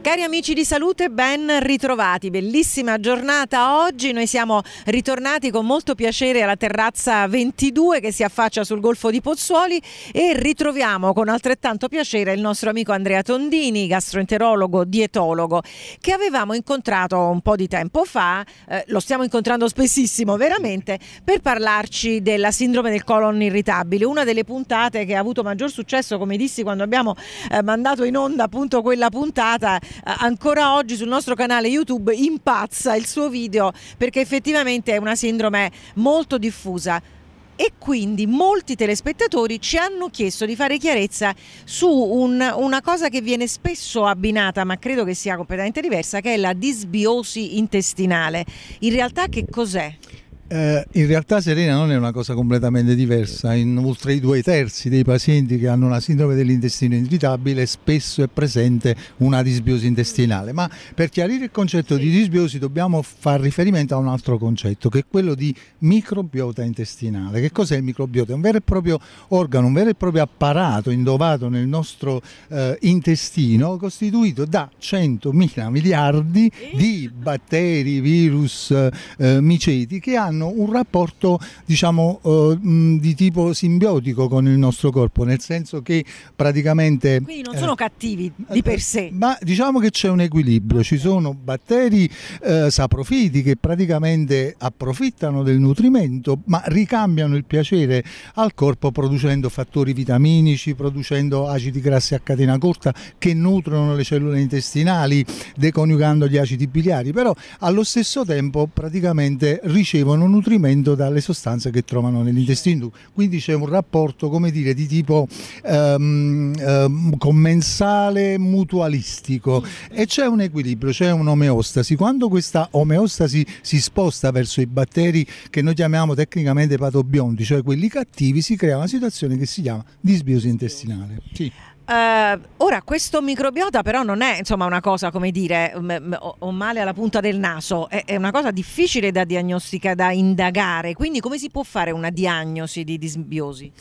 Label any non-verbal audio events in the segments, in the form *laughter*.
Cari amici di salute, ben ritrovati. Bellissima giornata oggi. Noi siamo ritornati con molto piacere alla terrazza 22 che si affaccia sul Golfo di Pozzuoli e ritroviamo con altrettanto piacere il nostro amico Andrea Tondini, gastroenterologo, dietologo, che avevamo incontrato un po' di tempo fa, eh, lo stiamo incontrando spessissimo veramente, per parlarci della sindrome del colon irritabile, una delle puntate che ha avuto maggior successo, come dissi quando abbiamo eh, mandato in onda appunto quella puntata eh, ancora oggi sul nostro canale YouTube impazza il suo video perché effettivamente è una sindrome molto diffusa e quindi molti telespettatori ci hanno chiesto di fare chiarezza su un, una cosa che viene spesso abbinata, ma credo che sia completamente diversa, che è la disbiosi intestinale. In realtà che cos'è? Eh, in realtà serena non è una cosa completamente diversa, in oltre i due terzi dei pazienti che hanno una sindrome dell'intestino irritabile spesso è presente una disbiosi intestinale, ma per chiarire il concetto sì. di disbiosi dobbiamo fare riferimento a un altro concetto che è quello di microbiota intestinale. Che cos'è il microbiota? È un vero e proprio organo, un vero e proprio apparato indovato nel nostro eh, intestino costituito da 100.000 miliardi di batteri, virus, eh, miceti che hanno hanno un rapporto diciamo eh, di tipo simbiotico con il nostro corpo, nel senso che praticamente... Quindi non sono eh, cattivi eh, di per sé. Ma diciamo che c'è un equilibrio, ci sono batteri eh, saprofiti che praticamente approfittano del nutrimento ma ricambiano il piacere al corpo producendo fattori vitaminici, producendo acidi grassi a catena corta che nutrono le cellule intestinali, deconiugando gli acidi biliari, però allo stesso tempo praticamente ricevono nutrimento dalle sostanze che trovano nell'intestino. Quindi c'è un rapporto come dire, di tipo ehm, ehm, commensale mutualistico e c'è un equilibrio, c'è un'omeostasi. Quando questa omeostasi si sposta verso i batteri che noi chiamiamo tecnicamente patobionti, cioè quelli cattivi, si crea una situazione che si chiama disbiosi intestinale. Sì. Uh, ora, questo microbiota però non è insomma, una cosa, come dire, ho male alla punta del naso, è, è, una cosa difficile da diagnosticare, da indagare, quindi come si può fare una diagnosi di disbiosi?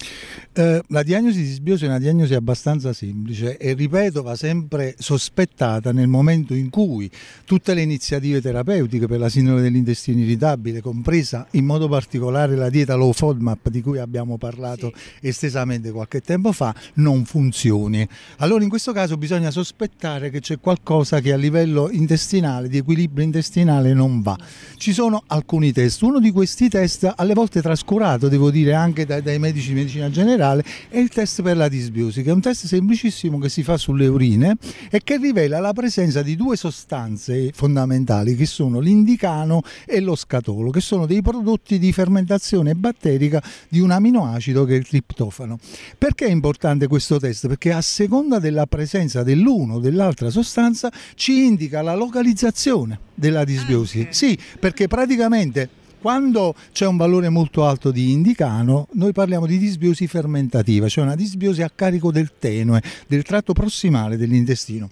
Uh, la diagnosi di disbiosi è una diagnosi abbastanza semplice e ripeto va sempre sospettata nel momento in cui tutte le iniziative terapeutiche per la sindrome dell'intestino irritabile, compresa in modo particolare la dieta low FODMAP di cui abbiamo parlato sì. estesamente qualche tempo fa, non funzioni anni. Allora in questo caso bisogna sospettare che c'è qualcosa che a livello intestinale, di equilibrio intestinale non va. Ci sono alcuni test, uno di questi test alle volte trascurato devo dire anche dai, dai medici di medicina generale è il test per la disbiosi che è un test semplicissimo che si fa sulle urine e che rivela la presenza di due sostanze fondamentali che sono l'indicano e lo scatolo che sono dei prodotti di fermentazione batterica di un aminoacido che è il triptofano. Perché è importante questo test? Perché ha seconda della presenza dell'uno o dell'altra sostanza ci indica la localizzazione della disbiosi. Ah, okay. Sì, perché praticamente quando c'è un valore molto alto di indicano, noi parliamo di disbiosi fermentativa, cioè una disbiosi a carico del tenue, del tratto prossimale dell'intestino.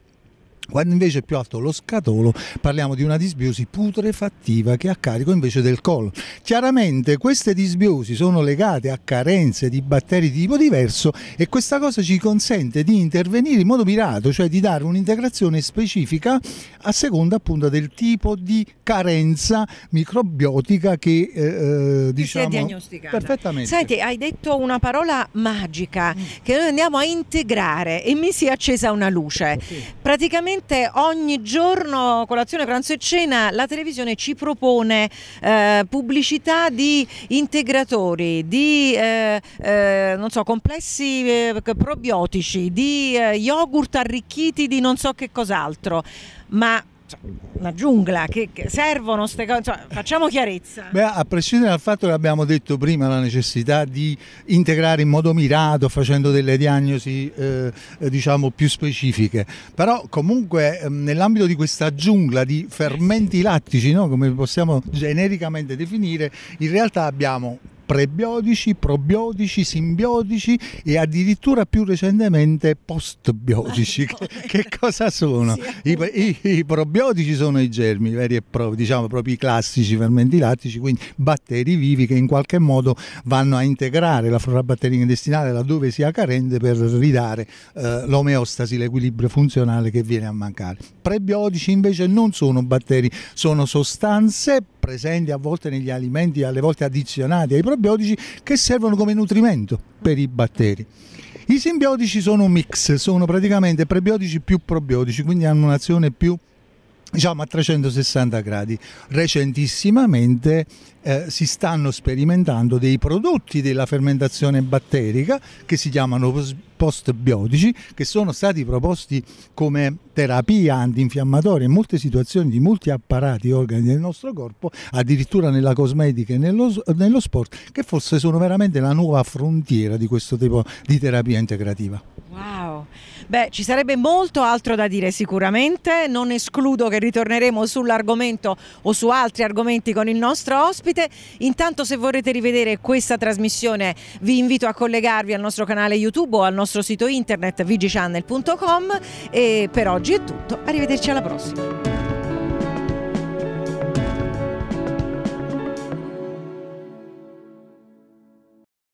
Quando invece è più alto lo scatolo parliamo di una disbiosi putrefattiva che è a carico invece del collo. Chiaramente queste disbiosi sono legate a carenze di batteri di tipo diverso e questa cosa ci consente di intervenire in modo mirato, cioè di dare un'integrazione specifica a seconda appunto del tipo di carenza microbiotica che eh, diciamo... Si è diciamo, diagnosticata. Perfettamente. Senti, hai detto una parola magica che noi andiamo a integrare e mi si è accesa una luce. Sì. Praticamente praticamente ogni giorno, colazione, pranzo e cena, la televisione ci propone eh, pubblicità di integratori, di eh, eh, so, complessi eh, probiotici, di eh, yogurt arricchiti di non so che cos'altro, ma cioè, una giungla, che, che servono queste cose, cioè, facciamo chiarezza. Beh, a prescindere dal fatto che abbiamo detto prima la necessità di integrare in modo mirato, facendo delle diagnosi eh, diciamo più specifiche, però comunque ehm, nell'ambito di questa giungla di fermenti lattici, no? come possiamo genericamente definire, in realtà abbiamo prebiotici, probiotici, simbiotici e addirittura più recentemente postbiotici. Che, *laughs* che cosa sosono. I, i, I, probiotici sono i germi veri e propri, diciamo proprio i classici fermenti lattici, quindi batteri vivi che in qualche modo vanno a integrare la flora batterica intestinale laddove sia carente per ridare eh, l'omeostasi, l'equilibrio funzionale che viene a mancare. Prebiotici invece non sono batteri, sono sostanze presenti a volte negli alimenti, alle volte addizionati ai probiotici, che servono come nutrimento per i batteri. I simbiotici sono un mix, sono praticamente prebiotici più probiotici, quindi hanno un'azione più diciamo a 360 gradi. Recentissimamente eh, si stanno sperimentando dei prodotti della fermentazione batterica che si chiamano postbiotici che sono stati proposti come terapia antinfiammatoria in molte situazioni di molti apparati organi del nostro corpo, addirittura nella cosmetica e nello, nello sport, che forse sono veramente la nuova frontiera di questo tipo di terapia integrativa. Wow. Beh, ci sarebbe molto altro da dire sicuramente, non escludo che ritorneremo sull'argomento o su altri argomenti con il nostro ospite. Intanto se vorrete rivedere questa trasmissione vi invito a collegarvi al nostro canale YouTube o al nostro sito internet vigichannel.com e per oggi è tutto, arrivederci alla prossima.